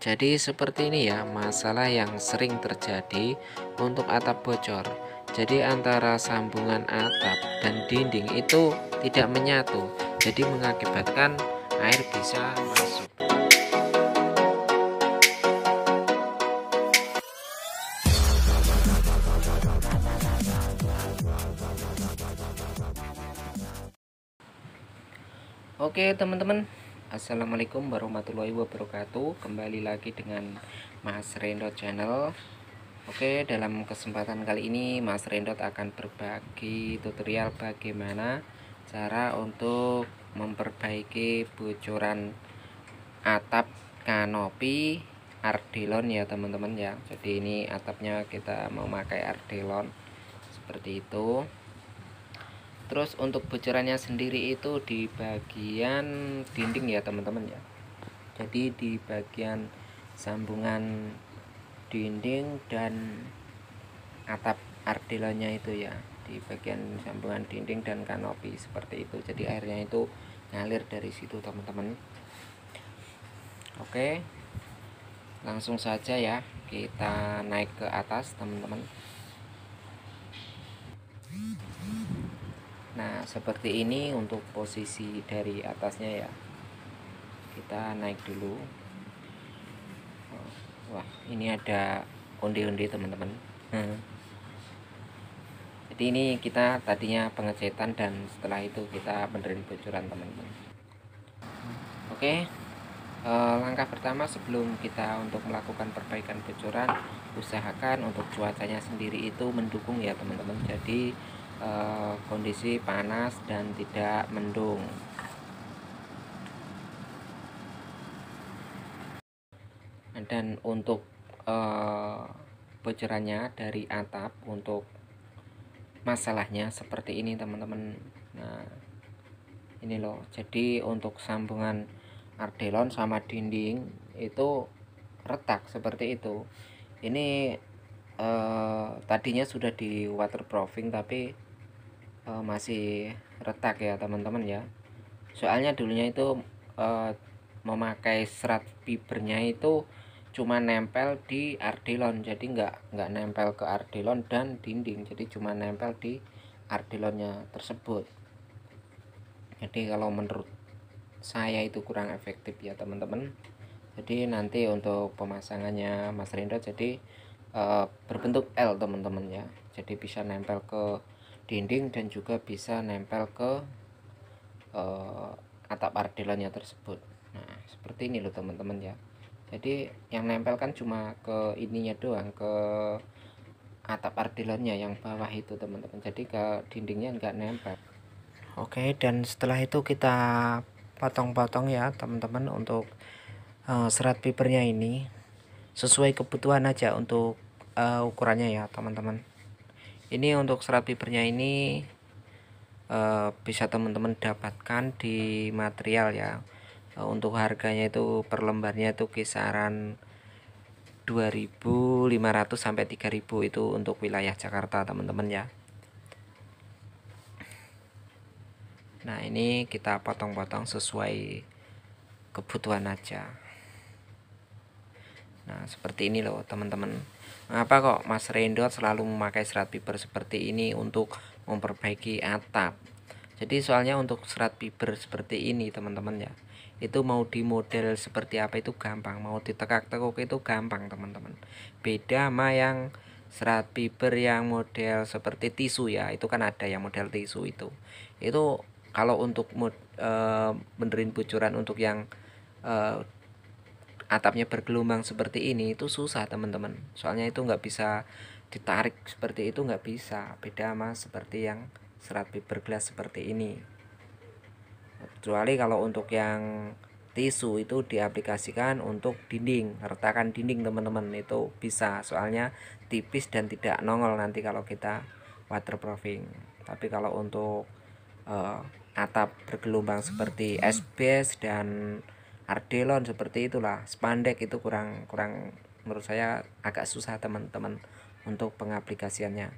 Jadi seperti ini ya masalah yang sering terjadi untuk atap bocor. Jadi antara sambungan atap dan dinding itu tidak menyatu. Jadi mengakibatkan air bisa masuk. Oke teman-teman Assalamualaikum warahmatullahi wabarakatuh Kembali lagi dengan Mas Rendot Channel Oke dalam kesempatan kali ini Mas Rendot akan berbagi tutorial bagaimana Cara untuk memperbaiki bocoran atap kanopi ardelon ya teman-teman ya Jadi ini atapnya kita memakai ardelon Seperti itu terus untuk bocorannya sendiri itu di bagian dinding ya teman-teman ya jadi di bagian sambungan dinding dan atap ardilanya itu ya di bagian sambungan dinding dan kanopi seperti itu jadi airnya itu ngalir dari situ teman-teman oke langsung saja ya kita naik ke atas teman-teman nah seperti ini untuk posisi dari atasnya ya kita naik dulu oh, wah ini ada undi-undi teman-teman hmm. jadi ini kita tadinya pengecetan dan setelah itu kita benerin bocoran teman-teman oke eh, langkah pertama sebelum kita untuk melakukan perbaikan bocoran usahakan untuk cuacanya sendiri itu mendukung ya teman-teman jadi Eh, kondisi panas dan tidak mendung dan untuk uh, bocorannya dari atap untuk masalahnya seperti ini teman-teman nah ini loh jadi untuk sambungan ardelon sama dinding itu retak seperti itu ini eh, tadinya sudah di waterproofing tapi uh, masih retak ya teman-teman ya soalnya dulunya itu uh, memakai serat fibernya itu cuma nempel di ardilon jadi nggak nggak nempel ke ardilon dan dinding jadi cuma nempel di ardilonnya tersebut jadi kalau menurut saya itu kurang efektif ya teman-teman jadi nanti untuk pemasangannya Mas Rindo jadi uh, berbentuk L teman-teman ya jadi bisa nempel ke dinding dan juga bisa nempel ke uh, atap ardelannya tersebut nah seperti ini loh teman-teman ya jadi yang nempel kan cuma ke ininya doang ke atap ardelannya yang bawah itu teman-teman jadi ke dindingnya nggak nempel oke dan setelah itu kita potong-potong ya teman-teman untuk uh, serat pipernya ini sesuai kebutuhan aja untuk uh, ukurannya ya teman-teman ini untuk serat pipernya ini e, bisa teman-teman dapatkan di material ya e, untuk harganya itu per lembarnya itu kisaran 2.500 sampai 3.000 itu untuk wilayah Jakarta teman-teman ya Nah ini kita potong-potong sesuai kebutuhan aja Nah, seperti ini loh teman-teman. Apa kok Mas Rendo selalu memakai serat fiber seperti ini untuk memperbaiki atap? Jadi soalnya untuk serat fiber seperti ini teman-teman ya. Itu mau dimodel seperti apa itu gampang, mau ditekak-tekuk itu gampang teman-teman. Beda sama yang serat fiber yang model seperti tisu ya, itu kan ada yang model tisu itu. Itu kalau untuk mod, e, benerin bocoran untuk yang e, atapnya bergelombang seperti ini itu susah teman-teman soalnya itu nggak bisa ditarik seperti itu nggak bisa beda sama seperti yang serat paper glass seperti ini kecuali kalau untuk yang tisu itu diaplikasikan untuk dinding retakan dinding teman-teman itu bisa soalnya tipis dan tidak nongol nanti kalau kita waterproofing tapi kalau untuk uh, atap bergelombang seperti SBS dan ardelon seperti itulah spandek itu kurang kurang menurut saya agak susah teman-teman untuk pengaplikasiannya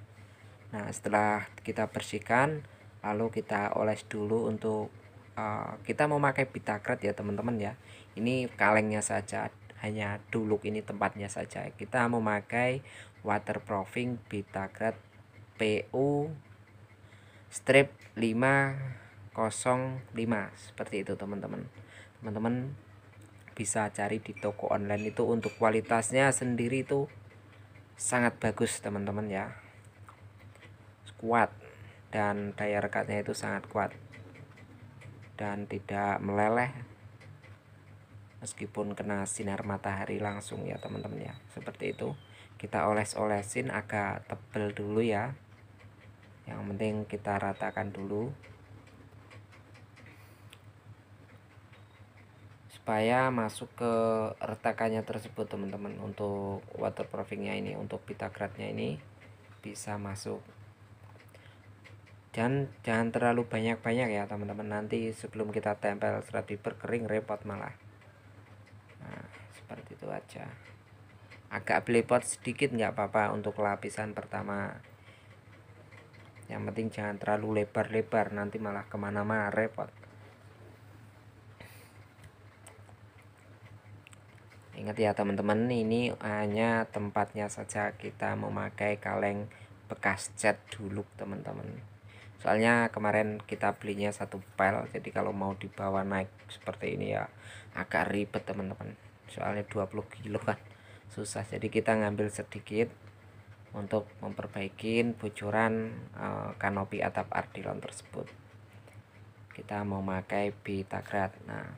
nah setelah kita bersihkan lalu kita oles dulu untuk uh, kita memakai bitakret ya teman-teman ya ini kalengnya saja hanya dulu ini tempatnya saja kita memakai waterproofing bitakret PU strip 505 seperti itu teman-teman teman-teman bisa cari di toko online itu untuk kualitasnya sendiri itu sangat bagus teman-teman ya kuat dan daya rekatnya itu sangat kuat dan tidak meleleh meskipun kena sinar matahari langsung ya teman-teman ya seperti itu kita oles-olesin agak tebel dulu ya yang penting kita ratakan dulu supaya masuk ke retakannya tersebut teman-teman untuk waterproofingnya ini untuk pita keratnya ini bisa masuk dan jangan terlalu banyak-banyak ya teman-teman nanti sebelum kita tempel serat fiber kering repot malah nah seperti itu aja agak belepot sedikit nggak apa-apa untuk lapisan pertama yang penting jangan terlalu lebar-lebar nanti malah kemana-mana repot Ingat ya teman-teman, ini hanya tempatnya saja kita memakai kaleng bekas cat dulu teman-teman. Soalnya kemarin kita belinya satu pel, jadi kalau mau dibawa naik seperti ini ya agak ribet teman-teman. Soalnya 20 kilo kan susah. Jadi kita ngambil sedikit untuk memperbaiki bocoran uh, kanopi atap ardilon tersebut. Kita memakai bitagrat. Nah,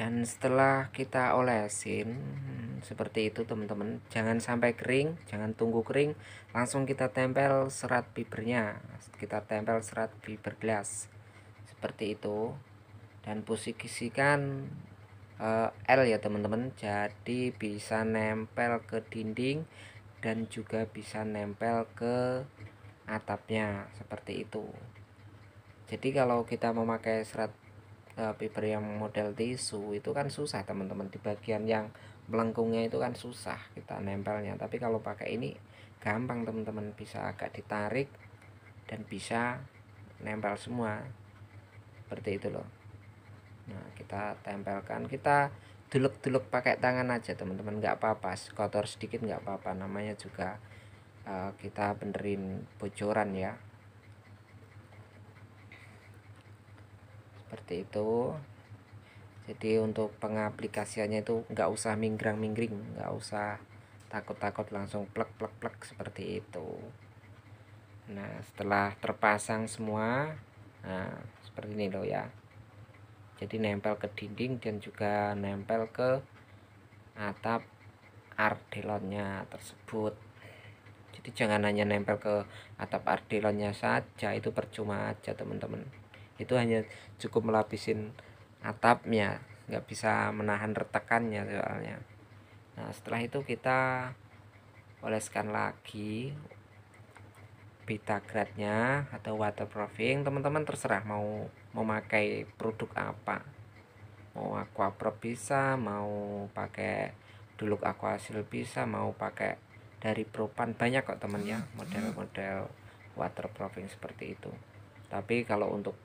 dan setelah kita olesin hmm, seperti itu teman-teman jangan sampai kering jangan tunggu kering langsung kita tempel serat fibernya kita tempel serat fiber glass seperti itu dan posisikan uh, L ya teman-teman jadi bisa nempel ke dinding dan juga bisa nempel ke atapnya seperti itu jadi kalau kita memakai serat fiber eh, yang model tisu itu kan susah teman-teman di bagian yang melengkungnya itu kan susah kita nempelnya tapi kalau pakai ini gampang teman-teman bisa agak ditarik dan bisa nempel semua seperti itu loh nah kita tempelkan kita duluk-duluk pakai tangan aja teman-teman nggak apa-apa kotor sedikit nggak apa-apa namanya juga uh, kita benerin bocoran ya seperti itu jadi untuk pengaplikasiannya itu nggak usah minggrang-minggring nggak usah takut-takut langsung plek-plek-plek seperti itu nah setelah terpasang semua nah seperti ini loh ya jadi nempel ke dinding dan juga nempel ke atap ardelonnya tersebut jadi jangan hanya nempel ke atap ardelonnya saja itu percuma aja teman-teman itu hanya cukup melapisin atapnya nggak bisa menahan retakannya soalnya nah setelah itu kita oleskan lagi gradnya atau waterproofing teman-teman terserah mau memakai produk apa mau aquaprof bisa mau pakai duluk aquasil bisa mau pakai dari propan banyak kok teman ya model-model waterproofing seperti itu tapi kalau untuk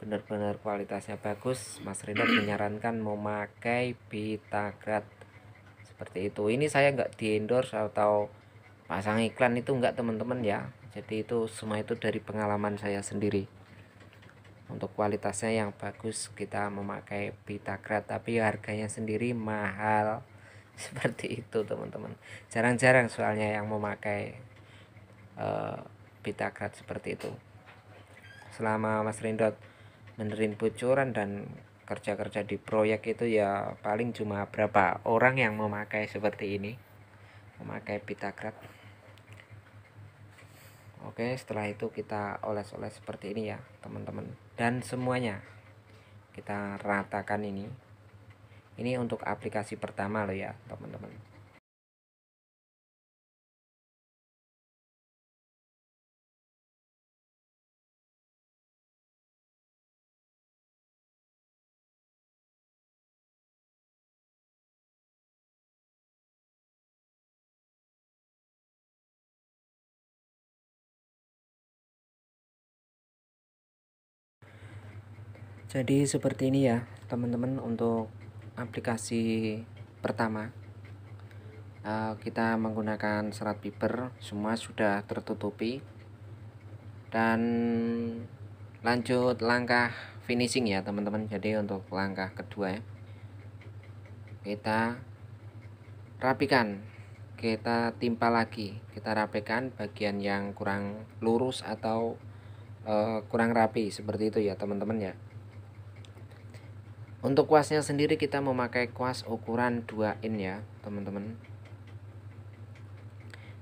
benar-benar kualitasnya bagus Mas Rida menyarankan memakai Bitagrat seperti itu ini saya enggak di endorse atau pasang iklan itu enggak teman-teman ya jadi itu semua itu dari pengalaman saya sendiri untuk kualitasnya yang bagus kita memakai Bitagrat tapi harganya sendiri mahal seperti itu teman-teman jarang-jarang soalnya yang memakai uh, eh, Bitagrat seperti itu selama Mas Rindot benerin bocoran dan kerja-kerja di proyek itu ya paling cuma berapa orang yang memakai seperti ini memakai pita krat. oke setelah itu kita oles-oles seperti ini ya teman-teman dan semuanya kita ratakan ini ini untuk aplikasi pertama loh ya teman-teman jadi seperti ini ya teman-teman untuk aplikasi pertama eh, kita menggunakan serat piper semua sudah tertutupi dan lanjut langkah finishing ya teman-teman jadi untuk langkah kedua ya, kita rapikan kita timpa lagi kita rapikan bagian yang kurang lurus atau uh, kurang rapi seperti itu ya teman-teman ya untuk kuasnya sendiri kita memakai kuas ukuran 2 in ya teman-teman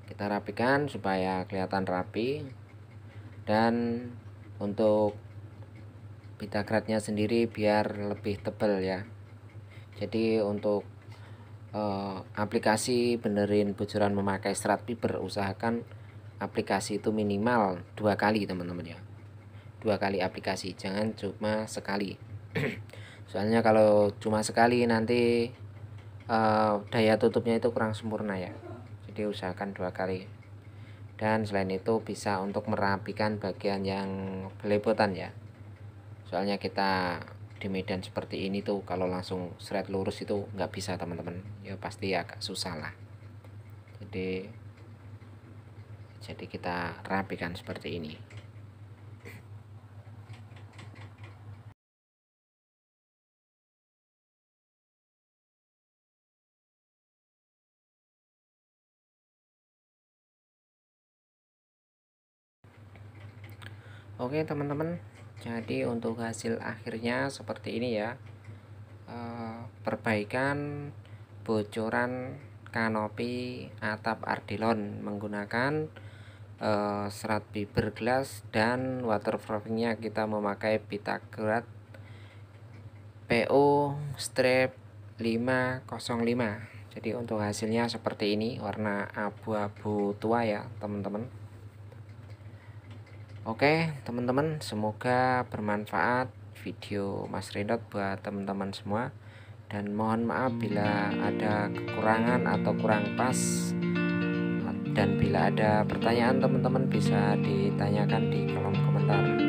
Kita rapikan supaya kelihatan rapi Dan untuk pita pitagratnya sendiri biar lebih tebal ya Jadi untuk eh, aplikasi benerin bujuran memakai serat fiber Usahakan aplikasi itu minimal dua kali teman-teman ya dua kali aplikasi jangan cuma sekali soalnya kalau cuma sekali nanti uh, daya tutupnya itu kurang sempurna ya jadi usahakan dua kali dan selain itu bisa untuk merapikan bagian yang belepotan ya soalnya kita di medan seperti ini tuh kalau langsung seret lurus itu nggak bisa teman-teman ya pasti agak susah lah jadi jadi kita rapikan seperti ini Oke teman-teman jadi untuk hasil akhirnya seperti ini ya e, perbaikan bocoran kanopi atap ardilon menggunakan e, serat fiber glass dan waterproofingnya kita memakai pita gerat PO strip 505 jadi untuk hasilnya seperti ini warna abu-abu tua ya teman-teman Oke teman-teman semoga bermanfaat video Mas Redot buat teman-teman semua dan mohon maaf bila ada kekurangan atau kurang pas dan bila ada pertanyaan teman-teman bisa ditanyakan di kolom komentar.